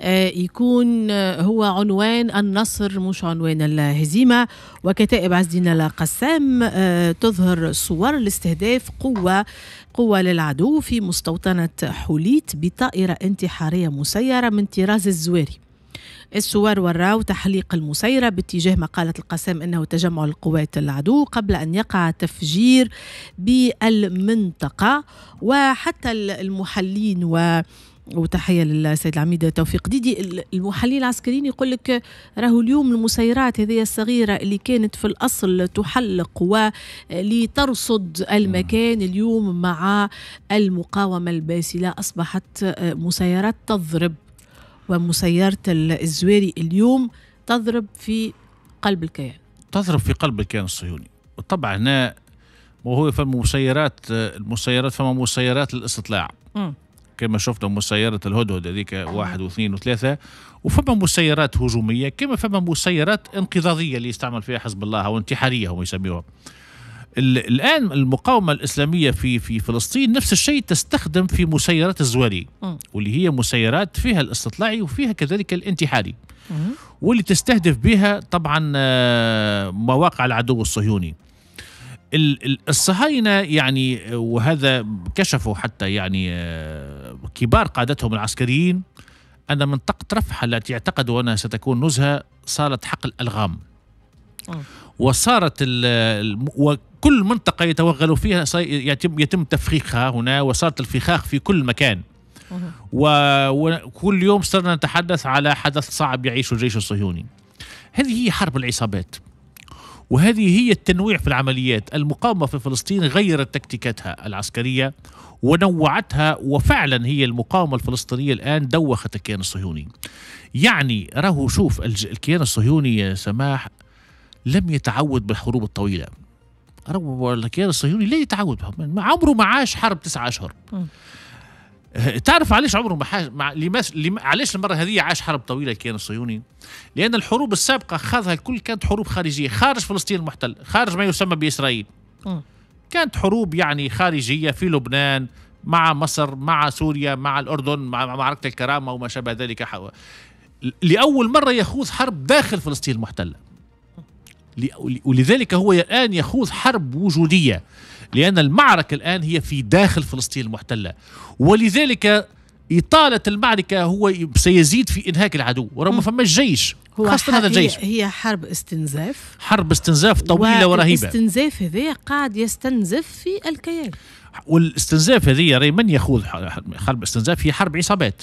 آه، يكون آه، هو عنوان النصر مش عنوان الهزيمة وكتائب عز الدين القسام آه، تظهر صور لاستهداف قوة قوة للعدو في مستوطنة حوليت بطائرة انتحارية مسيرة من طراز الزواري الصور وراو تحليق المسيرة باتجاه ما قالت القسام أنه تجمع القوات العدو قبل أن يقع تفجير بالمنطقة وحتى المحلين و وتحيه للسيد العميد توفيق ديدي المحلل العسكريين يقول لك راهو اليوم المسيرات هذه الصغيره اللي كانت في الاصل تحلق ولترصد المكان اليوم مع المقاومه الباسله اصبحت مسيرات تضرب ومسيره الزواري اليوم تضرب في قلب الكيان تضرب في قلب الكيان الصهيوني وطبعا هنا وهو فما مسيرات المسيرات فما مسيرات الاستطلاع م. كما شفنا مسيرة الهدهد هذيك واحد واثنين وثلاثة وفما مسيرات هجومية كما فما مسيرات انقضاضية اللي يستعمل فيها حزب الله أو انتحارية هم يسميوها الآن المقاومة الإسلامية في في فلسطين نفس الشيء تستخدم في مسيرات الزواري واللي هي مسيرات فيها الاستطلاعي وفيها كذلك الانتحاري واللي تستهدف بها طبعا آه، مواقع العدو الصهيوني الصهاينة يعني وهذا كشفوا حتى يعني آه، كبار قادتهم العسكريين أن منطقة رفح التي اعتقدوا أنها ستكون نزهة صارت حقل ألغام وصارت وكل منطقة يتوغلوا فيها يتم, يتم تفخيخها هنا وصارت الفخاخ في كل مكان وكل يوم صرنا نتحدث على حدث صعب يعيشه الجيش الصهيوني هذه هي حرب العصابات وهذه هي التنويع في العمليات المقاومة في فلسطين غيرت تكتيكاتها العسكرية ونوعتها وفعلا هي المقاومة الفلسطينية الآن دوخت الكيان الصهيوني يعني راهو شوف الكيان الصهيوني يا سماح لم يتعود بالحروب الطويلة الكيان الصهيوني لا يتعود عمره ما عاش حرب تسعة أشهر تعرف علاش عمره ما حاج مع... علاش المره هذه عاش حرب طويله الكيان الصهيوني؟ لان الحروب السابقه خاضها الكل كانت حروب خارجيه خارج فلسطين المحتل، خارج ما يسمى باسرائيل. كانت حروب يعني خارجيه في لبنان مع مصر مع سوريا مع الاردن مع معركه الكرامه وما شابه ذلك حوى. لاول مره يخوض حرب داخل فلسطين المحتله. ولذلك هو الآن يخوض حرب وجودية لأن المعركة الآن هي في داخل فلسطين المحتلة ولذلك إطالة المعركة هو سيزيد في إنهاك العدو ورغم ما فماش جيش هو خاصة هذا الجيش هي حرب استنزاف حرب استنزاف طويلة ورهيبة الاستنزاف هذا قاعد يستنزف في الكيان والاستنزاف هذه من يخوض حرب استنزاف هي حرب عصابات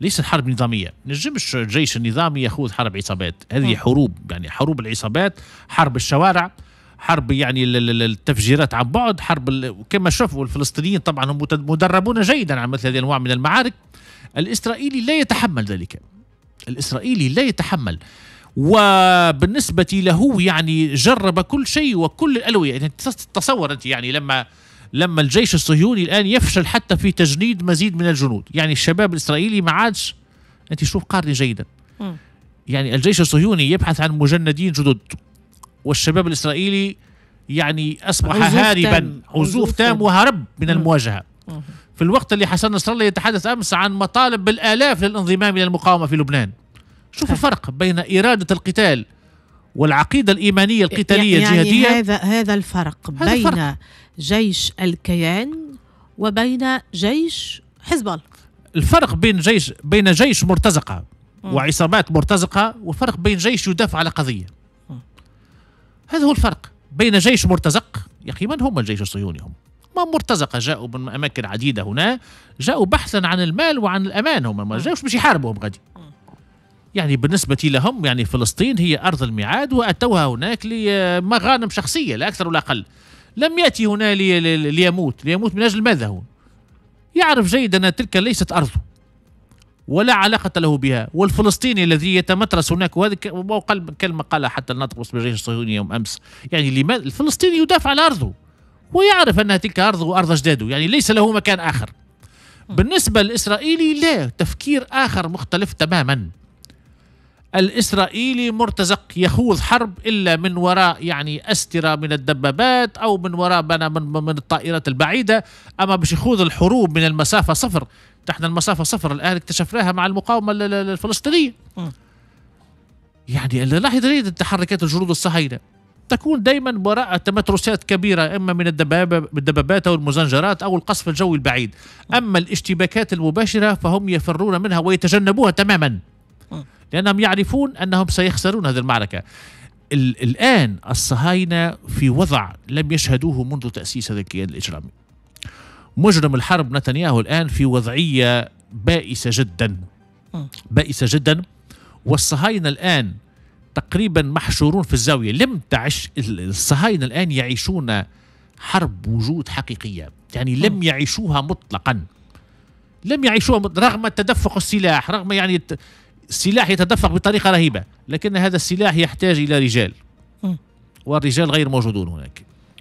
ليست حرب نظاميه نجمش الجيش النظامي يخوض حرب عصابات هذه حروب يعني حروب العصابات حرب الشوارع حرب يعني التفجيرات عن بعد حرب كما شوفوا الفلسطينيين طبعا هم مدربون جيدا على مثل هذه الانواع من المعارك الاسرائيلي لا يتحمل ذلك الاسرائيلي لا يتحمل وبالنسبه له يعني جرب كل شيء وكل الالويه يعني تصور انت يعني لما لما الجيش الصهيوني الآن يفشل حتى في تجنيد مزيد من الجنود يعني الشباب الإسرائيلي ما عادش أنت شوف قارني جيدا م. يعني الجيش الصهيوني يبحث عن مجندين جدد والشباب الإسرائيلي يعني أصبح هاربا عزوف تام, تام وهرب من م. المواجهة م. في الوقت اللي حسن نصر الله يتحدث أمس عن مطالب بالآلاف للانضمام إلى المقاومة في لبنان شوف الفرق بين إرادة القتال والعقيدة الإيمانية القتالية يعني, يعني الجهادية هذا هذا الفرق هذا بين الفرق. جيش الكيان وبين جيش حزب الله الفرق بين جيش بين جيش مرتزقة وعصابات مرتزقة وفرق بين جيش يدافع على قضية هذا هو الفرق بين جيش مرتزق يا أخي من هم الجيش الصهيوني هم هم مرتزقة جاءوا من أماكن عديدة هنا جاءوا بحثا عن المال وعن الأمان هم ما جاوش باش يحاربوا هم غادي يعني بالنسبة لهم يعني فلسطين هي أرض الميعاد وأتوها هناك لمغانم شخصية لا أكثر ولا أقل لم يأتي هنا لي ليموت ليموت من أجل ماذا هو يعرف جيدا أن تلك ليست أرضه ولا علاقة له بها والفلسطيني الذي يتمترس هناك وهذا قال كلمة قالها حتى الناطق باسم الجيش الصهيوني يوم أمس يعني لماذا الفلسطيني يدافع عن أرضه ويعرف أن تلك أرضه وأرض أجداده يعني ليس له مكان آخر بالنسبة للإسرائيلي لا تفكير آخر مختلف تماما الإسرائيلي مرتزق يخوض حرب إلا من وراء يعني أسترة من الدبابات أو من وراء بنا من, من الطائرات البعيدة أما باش يخوض الحروب من المسافة صفر تحت المسافة صفر الآن اكتشفناها مع المقاومة الفلسطينية يعني اللي راح التحركات تحركات الجنود الصهاينة تكون دائما وراء تمترسات كبيره اما من الدبابات او المزنجرات او القصف الجوي البعيد، اما الاشتباكات المباشره فهم يفرون منها ويتجنبوها تماما. اه. لأنهم يعرفون أنهم سيخسرون هذه المعركة الآن الصهاينة في وضع لم يشهدوه منذ تأسيس هذا الكيان الإجرامي مجرم الحرب نتنياهو الآن في وضعية بائسة جدا اه. بائسة جدا والصهاينة الآن تقريبا محشورون في الزاوية لم تعش الصهاينة الآن يعيشون حرب وجود حقيقية يعني لم اه. يعيشوها مطلقا لم يعيشوها رغم تدفق السلاح رغم يعني السلاح يتدفق بطريقة رهيبة لكن هذا السلاح يحتاج إلى رجال والرجال غير موجودون هناك